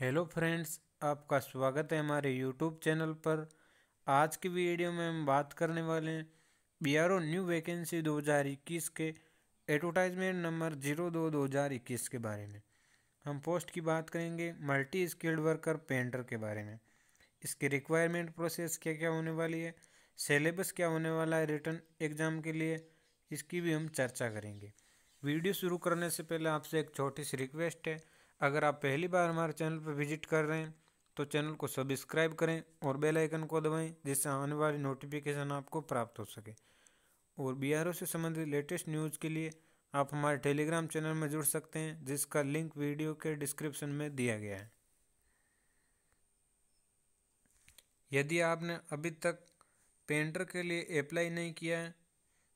hello friends आपका स्वागत है हमारे यूट्यूब चैनल पर आज की वीडियो में हम बात करने वाले हैं B R O new vacancy 2021 के एडवर्टाइजमेंट नंबर जीरो दो दो हज़ार इक्कीस के बारे में हम पोस्ट की बात करेंगे मल्टी स्किल्ड वर्कर पेंटर के बारे में इसकी रिक्वायरमेंट प्रोसेस क्या क्या होने वाली है सिलेबस क्या होने वाला है रिटर्न एग्ज़ाम के लिए इसकी भी हम चर्चा करेंगे वीडियो शुरू करने से पहले आपसे एक छोटी सी रिक्वेस्ट है अगर आप पहली बार हमारे चैनल पर विजिट कर रहे हैं तो चैनल को सब्सक्राइब करें और बेल आइकन को दबाएं जिससे आने वाली नोटिफिकेशन आपको प्राप्त हो सके और बी से संबंधित लेटेस्ट न्यूज़ के लिए आप हमारे टेलीग्राम चैनल में जुड़ सकते हैं जिसका लिंक वीडियो के डिस्क्रिप्शन में दिया गया है यदि आपने अभी तक पेंटर के लिए अप्लाई नहीं किया है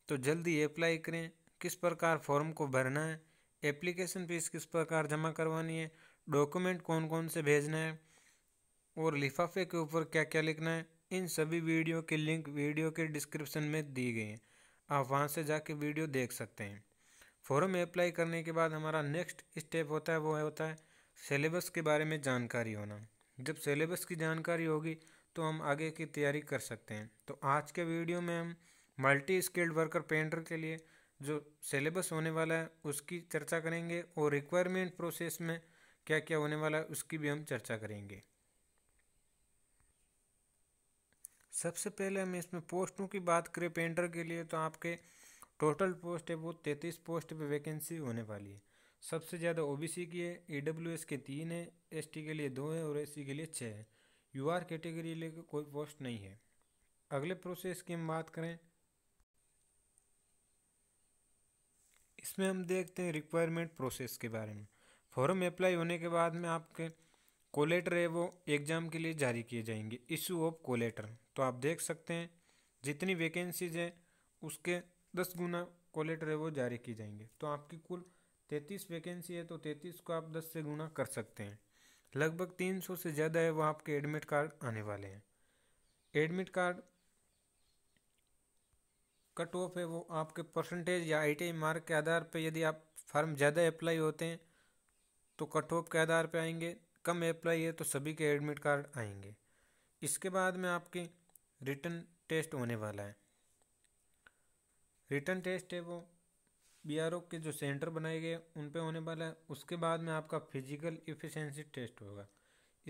तो जल्दी अप्लाई करें किस प्रकार फॉर्म को भरना है एप्लीकेशन फीस किस प्रकार जमा करवानी है डॉक्यूमेंट कौन कौन से भेजना है और लिफाफे के ऊपर क्या क्या लिखना है इन सभी वीडियो के लिंक वीडियो के डिस्क्रिप्शन में दी गई हैं आप वहाँ से जाके वीडियो देख सकते हैं फॉर्म अप्लाई करने के बाद हमारा नेक्स्ट स्टेप होता है वो है होता है सिलेबस के बारे में जानकारी होना जब सिलेबस की जानकारी होगी तो हम आगे की तैयारी कर सकते हैं तो आज के वीडियो में हम मल्टी स्किल्ड वर्कर पेंटर के लिए जो सिलेबस होने वाला है उसकी चर्चा करेंगे और रिक्वायरमेंट प्रोसेस में क्या क्या होने वाला है उसकी भी हम चर्चा करेंगे सबसे पहले हम इसमें पोस्टों की बात करें पेंटर के लिए तो आपके टोटल पोस्ट है वो तैंतीस पोस्ट पे वैकेंसी होने वाली है सबसे ज़्यादा ओबीसी की है ईडब्ल्यू के तीन है एसटी के लिए दो है और एससी के लिए छः है यू आर कैटेगरी के लिए कोई पोस्ट नहीं है अगले प्रोसेस की हम बात करें इसमें हम देखते हैं रिक्वायरमेंट प्रोसेस के बारे में फॉर्म अप्लाई होने के बाद में आपके कोलेटर है वो एग्ज़ाम के लिए जारी किए जाएंगे इशू ऑफ कोलेटर तो आप देख सकते हैं जितनी वैकेंसीज हैं उसके दस गुना कोलेटर है वो जारी किए जाएंगे तो आपकी कुल तैंतीस वैकेंसी है तो तैंतीस को आप दस से गुना कर सकते हैं लगभग तीन सौ से ज़्यादा है वो आपके एडमिट कार्ड आने वाले हैं एडमिट कार्ड कट ऑफ है वो आपके परसेंटेज या आई मार्क के आधार पर यदि आप फॉर्म ज़्यादा अप्लाई होते हैं तो कट ऑफ के आधार पर आएंगे कम अप्लाई है तो सभी के एडमिट कार्ड आएंगे इसके बाद में आपके रिटर्न टेस्ट होने वाला है रिटर्न टेस्ट है वो बी के जो सेंटर बनाए गए उन पे होने वाला है उसके बाद में आपका फिजिकल इफिशेंसी टेस्ट होगा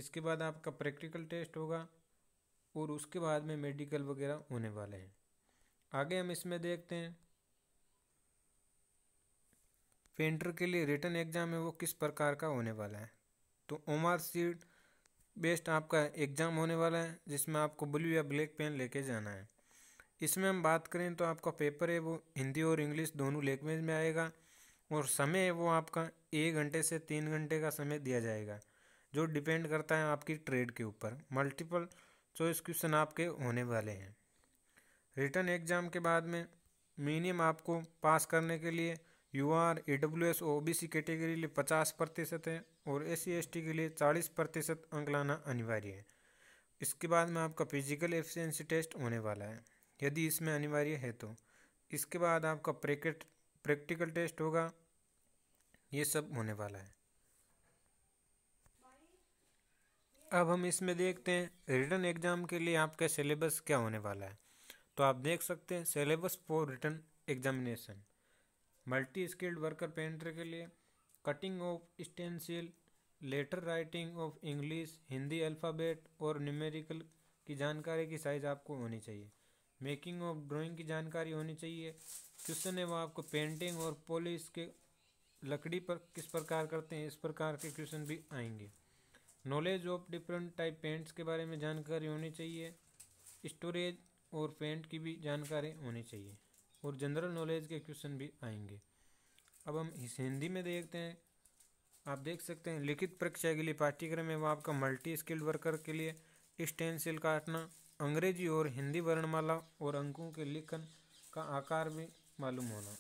इसके बाद आपका प्रैक्टिकल टेस्ट होगा और उसके बाद में मेडिकल वगैरह होने वाले हैं आगे हम इसमें देखते हैं पेंटर के लिए रिटर्न एग्ज़ाम है वो किस प्रकार का होने वाला है तो ओमार सीट बेस्ट आपका एग्ज़ाम होने वाला है जिसमें आपको ब्लू या ब्लैक पेन लेके जाना है इसमें हम बात करें तो आपका पेपर है वो हिंदी और इंग्लिश दोनों लैंग्वेज में आएगा और समय है वो आपका एक घंटे से तीन घंटे का समय दिया जाएगा जो डिपेंड करता है आपकी ट्रेड के ऊपर मल्टीपल चॉइस क्वेश्चन आपके होने वाले हैं रिटर्न एग्ज़ाम के बाद में मिनिमम आपको पास करने के लिए U R A W S O B C category के लिए पचास प्रतिशत है और एस सी एस टी के लिए चालीस प्रतिशत अंक लाना अनिवार्य है इसके बाद में आपका फिजिकल एफिशिएंसी टेस्ट होने वाला है यदि इसमें अनिवार्य है तो इसके बाद आपका प्रैक्ट प्रैक्टिकल टेस्ट होगा ये सब होने वाला है अब हम इसमें देखते हैं रिटर्न एग्ज़ाम के लिए आपका सिलेबस क्या होने वाला है तो आप देख सकते हैं syllabus for return examination multi skilled worker painter के लिए cutting of stencil letter writing of English Hindi alphabet और न्यूमेरिकल की जानकारी की साइज आपको होनी चाहिए मेकिंग ऑफ ड्राइंग की जानकारी होनी चाहिए क्वेश्चन है वो आपको पेंटिंग और पॉलिश के लकड़ी पर किस प्रकार करते हैं इस प्रकार के क्वेश्चन भी आएंगे knowledge of different type paints के बारे में जानकारी होनी चाहिए स्टोरेज और पेंट की भी जानकारी होनी चाहिए और जनरल नॉलेज के क्वेश्चन भी आएंगे अब हम हिंदी में देखते हैं आप देख सकते हैं लिखित परीक्षा के लिए पाठ्यक्रम में वो आपका मल्टी स्किल्ड वर्कर के लिए स्टेंसिल काटना अंग्रेजी और हिंदी वर्णमाला और अंकों के लिखन का आकार भी मालूम होना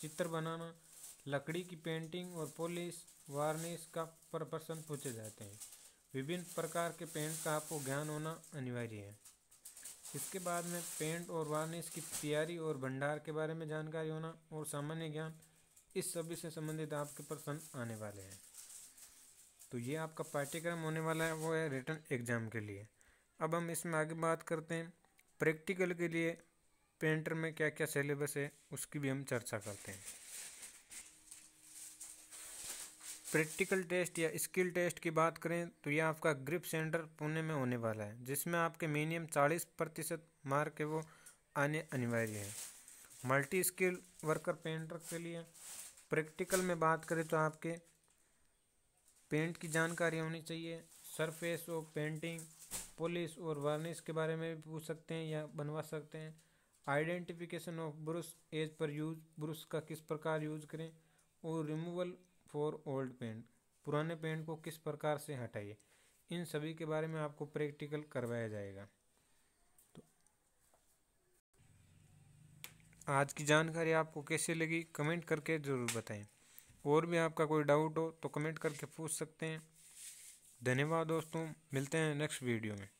चित्र बनाना लकड़ी की पेंटिंग और पोलिश वार्निश का पर पूछे जाते हैं विभिन्न प्रकार के पेंट का आपको ज्ञान होना अनिवार्य है इसके बाद में पेंट और वार्निश की तैयारी और भंडार के बारे में जानकारी होना और सामान्य ज्ञान इस सभी से संबंधित आपके प्रश्न आने वाले हैं तो ये आपका पाठ्यक्रम होने वाला है वो है रिटर्न एग्ज़ाम के लिए अब हम इसमें आगे बात करते हैं प्रैक्टिकल के लिए पेंटर में क्या क्या सिलेबस है उसकी भी हम चर्चा करते हैं प्रैक्टिकल टेस्ट या स्किल टेस्ट की बात करें तो यह आपका ग्रिप सेंटर पुणे में होने वाला है जिसमें आपके मिनिमम चालीस प्रतिशत मार्क है वो आने अनिवार्य है मल्टी स्किल वर्कर पेंटर के लिए प्रैक्टिकल में बात करें तो आपके पेंट की जानकारी होनी चाहिए सरफेस और पेंटिंग पुलिस और वार्निश के बारे में भी पूछ सकते हैं या बनवा सकते हैं identification of brush as per use brush का किस प्रकार यूज करें और रिमूवल फॉर ओल्ड पेंट पुराने पेंट को किस प्रकार से हटाइए इन सभी के बारे में आपको प्रैक्टिकल करवाया जाएगा तो आज की जानकारी आपको कैसे लगी कमेंट करके ज़रूर बताएं और भी आपका कोई डाउट हो तो कमेंट करके पूछ सकते हैं धन्यवाद दोस्तों मिलते हैं नेक्स्ट वीडियो में